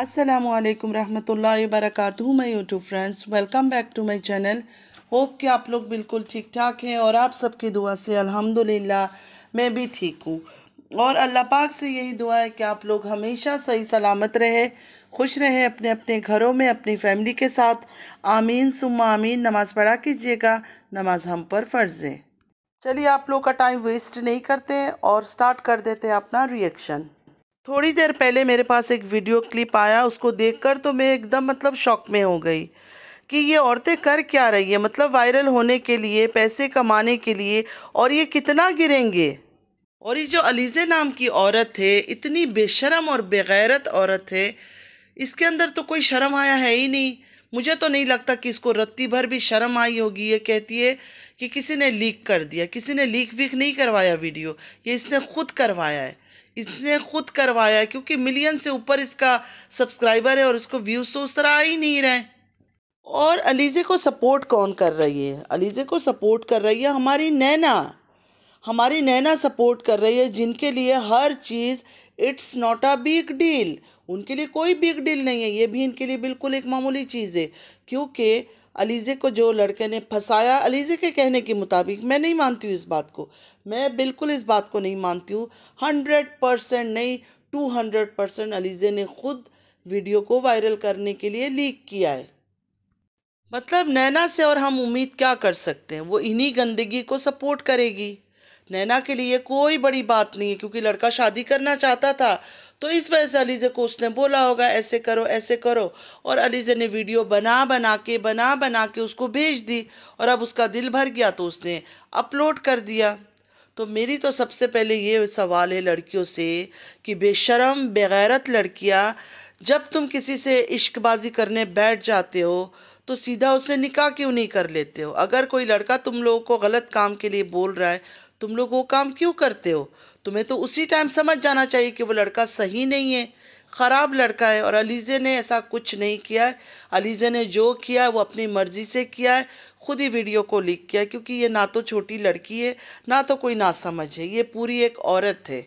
असलकम वरहमल वरक my YouTube friends welcome back to my channel hope कि आप लोग बिल्कुल ठीक ठाक हैं और आप सबकी दुआ से अल्हम्दुलिल्लाह मैं भी ठीक हूँ और अल्लाह पाक से यही दुआ है कि आप लोग हमेशा सही सलामत रहे खुश रहे अपने अपने घरों में अपनी फैमिली के साथ आमीन सुम्मा आमीन नमाज़ पढ़ा कीजिएगा नमाज हम पर फ़र्ज़ है चलिए आप लोग का टाइम वेस्ट नहीं करते और स्टार्ट कर देते हैं अपना रिएक्शन थोड़ी देर पहले मेरे पास एक वीडियो क्लिप आया उसको देखकर तो मैं एकदम मतलब शॉक में हो गई कि ये औरतें कर क्या रही है मतलब वायरल होने के लिए पैसे कमाने के लिए और ये कितना गिरेंगे और ये जो अलीज़े नाम की औरत है इतनी बेशरम और बेगैरत औरत है इसके अंदर तो कोई शर्म आया है ही नहीं मुझे तो नहीं लगता कि इसको रत्ती भर भी शर्म आई होगी ये कहती है कि किसी ने लीक कर दिया किसी ने लीक वीक नहीं करवाया वीडियो ये इसने खुद करवाया है इसने खुद करवाया क्योंकि मिलियन से ऊपर इसका सब्सक्राइबर है और इसको व्यूज़ तो उस तरह आ ही नहीं रहे और अलीज़े को सपोर्ट कौन कर रही है अलीज़े को सपोर्ट कर रही है हमारी नैना हमारी नैना सपोर्ट कर रही है जिनके लिए हर चीज़ it's not a big deal उनके लिए कोई बिग डील नहीं है ये भी इनके लिए बिल्कुल एक मामूली चीज़ है क्योंकि अलीज़े को जो लड़के ने फंसाया अलीज़े के कहने के मुताबिक मैं नहीं मानती हूँ इस बात को मैं बिल्कुल इस बात को नहीं मानती हूँ हंड्रेड परसेंट नहीं टू हंड्रेड परसेंट अलीज़े ने खुद वीडियो को वायरल करने के लिए लीक किया है मतलब नैना से और हम उम्मीद क्या कर सकते हैं वो इन्हीं गंदगी को सपोर्ट करेगी नैना के लिए कोई बड़ी बात नहीं है क्योंकि लड़का शादी करना चाहता था तो इस वजह से अलीज़े को उसने बोला होगा ऐसे करो ऐसे करो और अलीज़े ने वीडियो बना बना के बना बना के उसको भेज दी और अब उसका दिल भर गया तो उसने अपलोड कर दिया तो मेरी तो सबसे पहले ये सवाल है लड़कियों से कि बेशरम बेगैरत लड़कियाँ जब तुम किसी से इश्कबाजी करने बैठ जाते हो तो सीधा उससे निकाह क्यों नहीं कर लेते हो अगर कोई लड़का तुम लोगों को गलत काम के लिए बोल रहा है तुम लोग वो काम क्यों करते हो तुम्हें तो उसी टाइम समझ जाना चाहिए कि वो लड़का सही नहीं है ख़राब लड़का है और अलीज़े ने ऐसा कुछ नहीं किया है अलीज़े ने जो किया है वो अपनी मर्ज़ी से किया है ख़ुद ही वीडियो को लीक किया है क्योंकि ये ना तो छोटी लड़की है ना तो कोई ना समझ है ये पूरी एक औरत है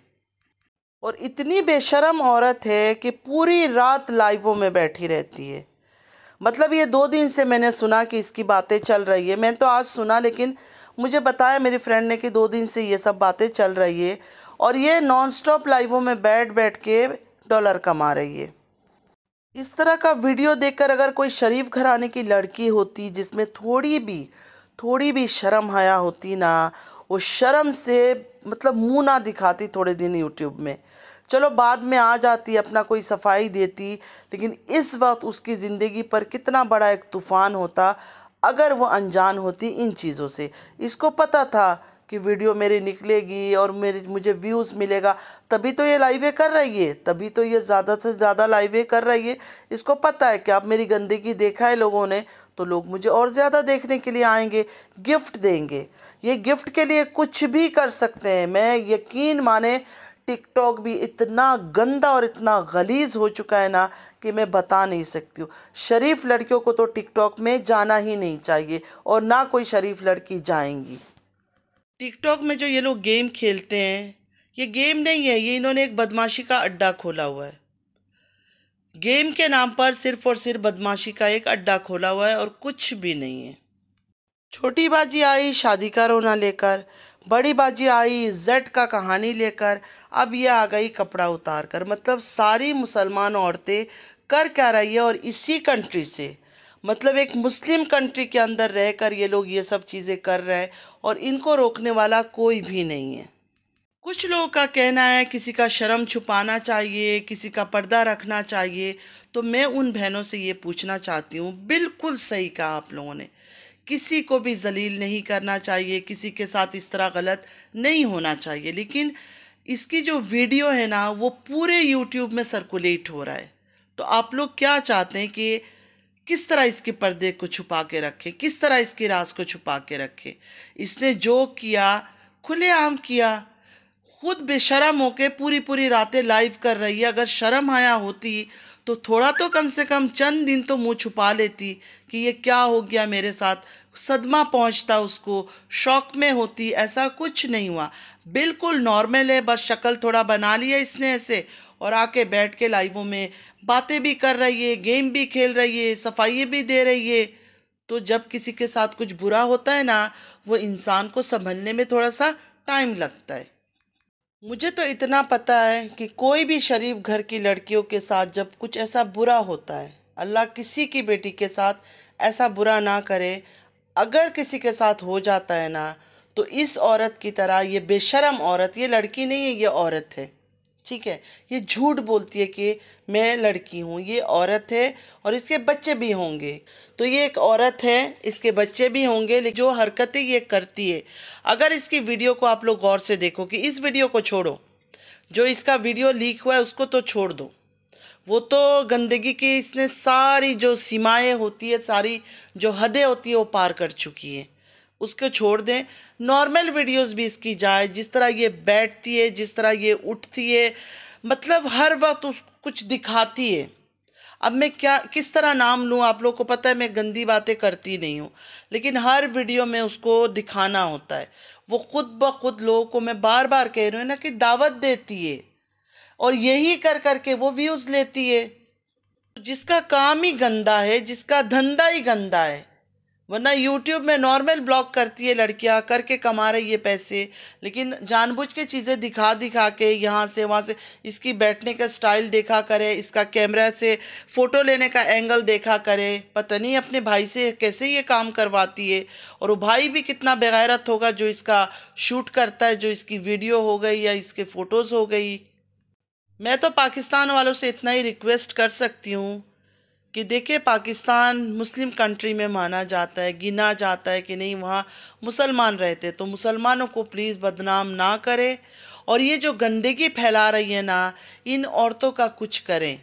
और इतनी बेशरम औरत है कि पूरी रात लाइवों में बैठी रहती है मतलब ये दो दिन से मैंने सुना कि इसकी बातें चल रही है मैंने तो आज सुना लेकिन मुझे बताया मेरी फ्रेंड ने कि दो दिन से ये सब बातें चल रही है और ये नॉन स्टॉप लाइवों में बैठ बैठ के डॉलर कमा रही है इस तरह का वीडियो देखकर अगर कोई शरीफ घराने की लड़की होती जिसमें थोड़ी भी थोड़ी भी शर्म हया होती ना वो शर्म से मतलब मुंह ना दिखाती थोड़े दिन यूट्यूब में चलो बाद में आ जाती अपना कोई सफाई देती लेकिन इस वक्त उसकी ज़िंदगी पर कितना बड़ा एक तूफ़ान होता अगर वो अनजान होती इन चीज़ों से इसको पता था कि वीडियो मेरी निकलेगी और मेरे मुझे व्यूज़ मिलेगा तभी तो ये लाइवें कर रही है तभी तो ये ज़्यादा से ज़्यादा लाइवें कर रही है इसको पता है कि आप मेरी गंदगी देखा है लोगों ने तो लोग मुझे और ज़्यादा देखने के लिए आएंगे गिफ्ट देंगे ये गिफ्ट के लिए कुछ भी कर सकते हैं मैं यकीन माने टिकटॉक भी इतना गंदा और इतना गलीज हो चुका है ना कि मैं बता नहीं सकती हूँ शरीफ लड़कियों को तो टिकटॉक में जाना ही नहीं चाहिए और ना कोई शरीफ लड़की जाएंगी टिकटॉक में जो ये लोग गेम खेलते हैं ये गेम नहीं है ये इन्होंने एक बदमाशी का अड्डा खोला हुआ है गेम के नाम पर सिर्फ और सिर्फ बदमाशी का एक अड्डा खोला हुआ है और कुछ भी नहीं है छोटी बाजी आई शादी का रोना लेकर बड़ी बाजी आई जेड का कहानी लेकर अब यह आ गई कपड़ा उतार कर मतलब सारी मुसलमान औरतें कर क्या रही है और इसी कंट्री से मतलब एक मुस्लिम कंट्री के अंदर रह कर ये लोग ये सब चीज़ें कर रहे हैं और इनको रोकने वाला कोई भी नहीं है कुछ लोगों का कहना है किसी का शर्म छुपाना चाहिए किसी का पर्दा रखना चाहिए तो मैं उन बहनों से ये पूछना चाहती हूँ बिल्कुल सही कहा आप लोगों ने किसी को भी जलील नहीं करना चाहिए किसी के साथ इस तरह गलत नहीं होना चाहिए लेकिन इसकी जो वीडियो है ना वो पूरे यूट्यूब में सर्कुलेट हो रहा है तो आप लोग क्या चाहते हैं कि किस तरह इसके पर्दे को छुपा के रखें किस तरह इसके राज को छुपा के रखें इसने जो किया खुलेआम किया खुद बेशरम होके पूरी पूरी रातें लाइव कर रही है अगर शर्म आया होती तो थोड़ा तो कम से कम चंद दिन तो मुंह छुपा लेती कि ये क्या हो गया मेरे साथ सदमा पहुंचता उसको शौक में होती ऐसा कुछ नहीं हुआ बिल्कुल नॉर्मल है बस शक्ल थोड़ा बना लिया इसने ऐसे और आके बैठ के लाइवों में बातें भी कर रही है गेम भी खेल रही है सफाई भी दे रही है तो जब किसी के साथ कुछ बुरा होता है ना वो इंसान को संभलने में थोड़ा सा टाइम लगता है मुझे तो इतना पता है कि कोई भी शरीफ घर की लड़कियों के साथ जब कुछ ऐसा बुरा होता है अल्लाह किसी की बेटी के साथ ऐसा बुरा ना करे अगर किसी के साथ हो जाता है ना तो इस औरत की तरह ये बेशरम औरत ये लड़की नहीं है ये औरत है ठीक है ये झूठ बोलती है कि मैं लड़की हूँ ये औरत है और इसके बच्चे भी होंगे तो ये एक औरत है इसके बच्चे भी होंगे लेकिन जो हरकतें ये करती है अगर इसकी वीडियो को आप लोग गौर से देखो कि इस वीडियो को छोड़ो जो इसका वीडियो लीक हुआ है उसको तो छोड़ दो वो तो गंदगी की इसने सारी जो सीमाएँ होती है सारी जो हदें होती है वो पार कर चुकी है उसको छोड़ दें नॉर्मल वीडियोस भी इसकी जाए जिस तरह ये बैठती है जिस तरह ये उठती है मतलब हर वक्त उस कुछ दिखाती है अब मैं क्या किस तरह नाम लूँ आप लोग को पता है मैं गंदी बातें करती नहीं हूँ लेकिन हर वीडियो में उसको दिखाना होता है वो खुद ब खुद लोगों को मैं बार बार कह रही हूँ ना कि दावत देती है और यही कर कर के वो व्यूज़ लेती है जिसका काम ही गंदा है जिसका धंधा ही गंदा है वरना यूट्यूब में नॉर्मल ब्लॉग करती है लड़कियां करके कमा रही है पैसे लेकिन जानबूझ के चीज़ें दिखा दिखा के यहाँ से वहाँ से इसकी बैठने का स्टाइल देखा करे इसका कैमरा से फ़ोटो लेने का एंगल देखा करे पता नहीं अपने भाई से कैसे ये काम करवाती है और वो भाई भी कितना बेगैरत होगा जो इसका शूट करता है जो इसकी वीडियो हो गई या इसके फ़ोटोज़ हो गई मैं तो पाकिस्तान वालों से इतना ही रिक्वेस्ट कर सकती हूँ कि देखिए पाकिस्तान मुस्लिम कंट्री में माना जाता है गिना जाता है कि नहीं वहाँ मुसलमान रहते तो मुसलमानों को प्लीज़ बदनाम ना करें और ये जो गंदगी फैला रही है ना इन औरतों का कुछ करें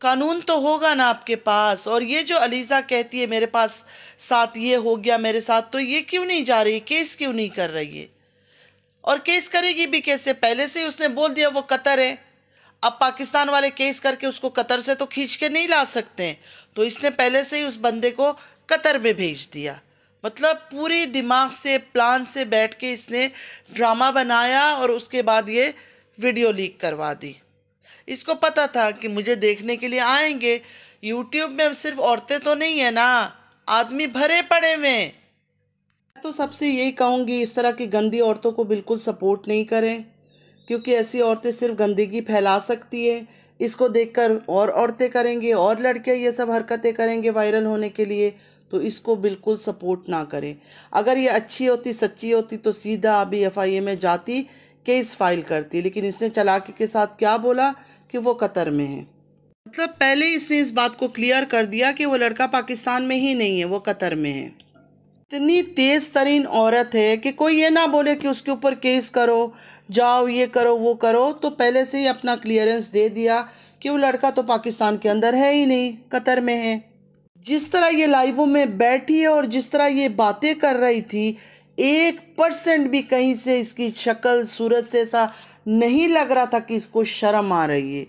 कानून तो होगा ना आपके पास और ये जो अलीज़ा कहती है मेरे पास साथ ये हो गया मेरे साथ तो ये क्यों नहीं जा रही केस क्यों नहीं कर रही है और केस करेगी भी कैसे पहले से ही उसने बोल दिया वो कतर है अब पाकिस्तान वाले केस करके उसको कतर से तो खींच के नहीं ला सकते तो इसने पहले से ही उस बंदे को कतर में भेज दिया मतलब पूरी दिमाग से प्लान से बैठ के इसने ड्रामा बनाया और उसके बाद ये वीडियो लीक करवा दी इसको पता था कि मुझे देखने के लिए आएंगे यूट्यूब में सिर्फ औरतें तो नहीं है ना आदमी भरे पड़े हुए तो सबसे यही कहूँगी इस तरह की गंदी औरतों को बिल्कुल सपोर्ट नहीं करें क्योंकि ऐसी औरतें सिर्फ गंदगी फैला सकती है इसको देखकर और औरतें करेंगे और लड़के ये सब हरकतें करेंगे वायरल होने के लिए तो इसको बिल्कुल सपोर्ट ना करें अगर ये अच्छी होती सच्ची होती तो सीधा अभी एफ में जाती केस फाइल करती लेकिन इसने चलाकी के साथ क्या बोला कि वो कतर में है मतलब पहले इसने इस बात को क्लियर कर दिया कि वो लड़का पाकिस्तान में ही नहीं है वो कतर में है इतनी तेज़ तरीन औरत है कि कोई ये ना बोले कि उसके ऊपर केस करो जाओ ये करो वो करो तो पहले से ही अपना क्लियरेंस दे दिया कि वो लड़का तो पाकिस्तान के अंदर है ही नहीं कतर में है जिस तरह ये लाइवों में बैठी है और जिस तरह ये बातें कर रही थी एक परसेंट भी कहीं से इसकी शक्ल सूरत से ऐसा नहीं लग रहा था कि इसको शर्म आ रही है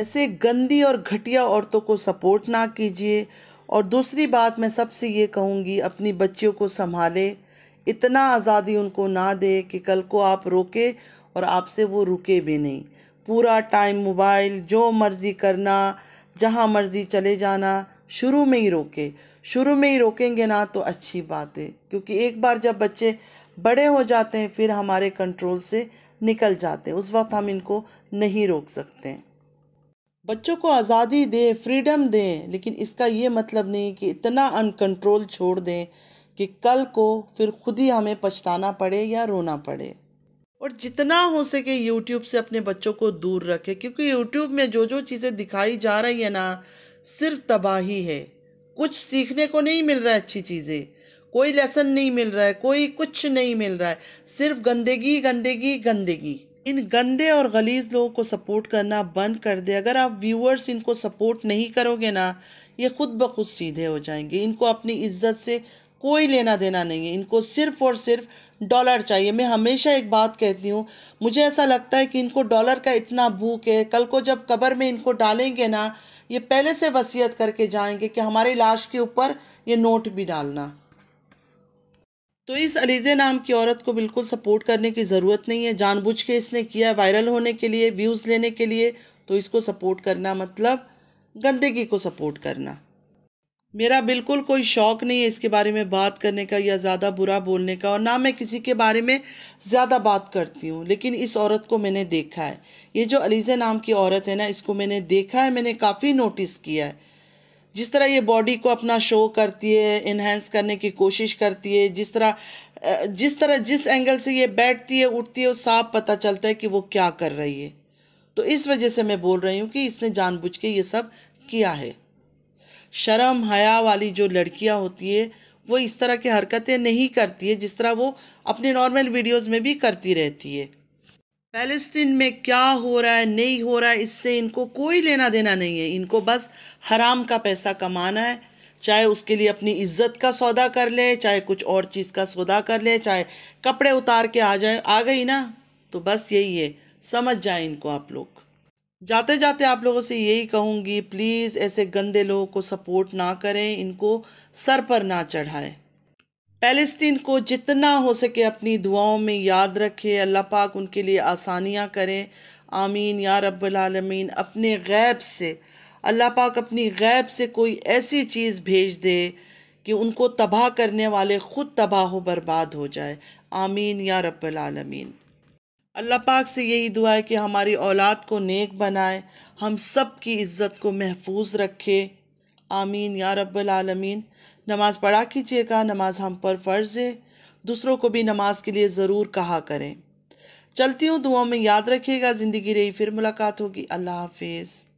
ऐसे गंदी और घटिया औरतों को सपोर्ट ना कीजिए और दूसरी बात मैं सबसे ये कहूँगी अपनी बच्चियों को संभाले इतना आज़ादी उनको ना दे कि कल को आप रोके और आपसे वो रुके भी नहीं पूरा टाइम मोबाइल जो मर्ज़ी करना जहाँ मर्ज़ी चले जाना शुरू में ही रोके शुरू में ही रोकेंगे ना तो अच्छी बात है क्योंकि एक बार जब बच्चे बड़े हो जाते हैं फिर हमारे कंट्रोल से निकल जाते हैं उस वक्त हम इनको नहीं रोक सकते हैं बच्चों को आज़ादी दें फ्रीडम दें लेकिन इसका ये मतलब नहीं कि इतना अनकंट्रोल छोड़ दें कि कल को फिर खुद ही हमें पछताना पड़े या रोना पड़े और जितना हो सके यूट्यूब से अपने बच्चों को दूर रखें क्योंकि यूट्यूब में जो जो चीज़ें दिखाई जा रही है ना सिर्फ तबाही है कुछ सीखने को नहीं मिल रहा है अच्छी चीज़ें कोई लेसन नहीं मिल रहा है कोई कुछ नहीं मिल रहा है सिर्फ गंदगी गंदगी गंदगी इन गंदे और गलीज लोगों को सपोर्ट करना बंद कर दे अगर आप व्यूअर्स इनको सपोर्ट नहीं करोगे ना ये खुद ब खुद सीधे हो जाएंगे इनको अपनी इज्जत से कोई लेना देना नहीं है इनको सिर्फ़ और सिर्फ डॉलर चाहिए मैं हमेशा एक बात कहती हूँ मुझे ऐसा लगता है कि इनको डॉलर का इतना भूख है कल को जब कबर में इनको डालेंगे ना ये पहले से वसीयत करके जाएंगे कि हमारी लाश के ऊपर ये नोट भी डालना तो इस अलीज़े नाम की औरत को बिल्कुल सपोर्ट करने की ज़रूरत नहीं है जानबूझ के इसने किया वायरल होने के लिए व्यूज़ लेने के लिए तो इसको सपोर्ट करना मतलब गंदगी को सपोर्ट करना मेरा बिल्कुल कोई शौक़ नहीं है इसके बारे में बात करने का या ज़्यादा बुरा बोलने का और ना मैं किसी के बारे में ज़्यादा बात करती हूँ लेकिन इस औरत को मैंने देखा है ये जो अलीज़े नाम की औरत है ना इसको मैंने देखा है मैंने काफ़ी नोटिस किया है जिस तरह ये बॉडी को अपना शो करती है इन्हेंस करने की कोशिश करती है जिस तरह जिस तरह जिस एंगल से ये बैठती है उठती है साफ पता चलता है कि वो क्या कर रही है तो इस वजह से मैं बोल रही हूँ कि इसने जानबूझ के ये सब किया है शर्म हया वाली जो लड़कियाँ होती है वो इस तरह की हरकतें नहीं करती है जिस तरह वो अपने नॉर्मल वीडियोज़ में भी करती रहती है फ़लस्तीन में क्या हो रहा है नहीं हो रहा है इससे इनको कोई लेना देना नहीं है इनको बस हराम का पैसा कमाना है चाहे उसके लिए अपनी इज्जत का सौदा कर ले चाहे कुछ और चीज़ का सौदा कर ले चाहे कपड़े उतार के आ जाए आ गई ना तो बस यही है समझ जाए इनको आप लोग जाते जाते आप लोगों से यही कहूँगी प्लीज़ ऐसे गंदे लोगों को सपोर्ट ना करें इनको सर पर ना चढ़ाएं फ़लस्तीन को जितना हो सके अपनी दुआओं में याद रखे अल्लाह पाक उनके लिए आसानियाँ करें आमीन या रब्लमीन अपने गैब से अल्लाह पाक अपनी गैब से कोई ऐसी चीज़ भेज दे कि उनको तबाह करने वाले ख़ुद तबाह बर्बाद हो जाए आमीन या रब्लमीन अल्लाह पाक से यही दुआ है कि हमारी औलाद को नेक बनाए हम सब की इज़्ज़त को महफूज रखे आमीन या रब्बल आलमीन नमाज़ पढ़ा कीजिएगा नमाज हम पर फ़र्ज़ है दूसरों को भी नमाज के लिए ज़रूर कहा करें चलती हूँ दुआओं में याद रखिएगा ज़िंदगी रही फिर मुलाकात होगी अल्लाह हाफिज़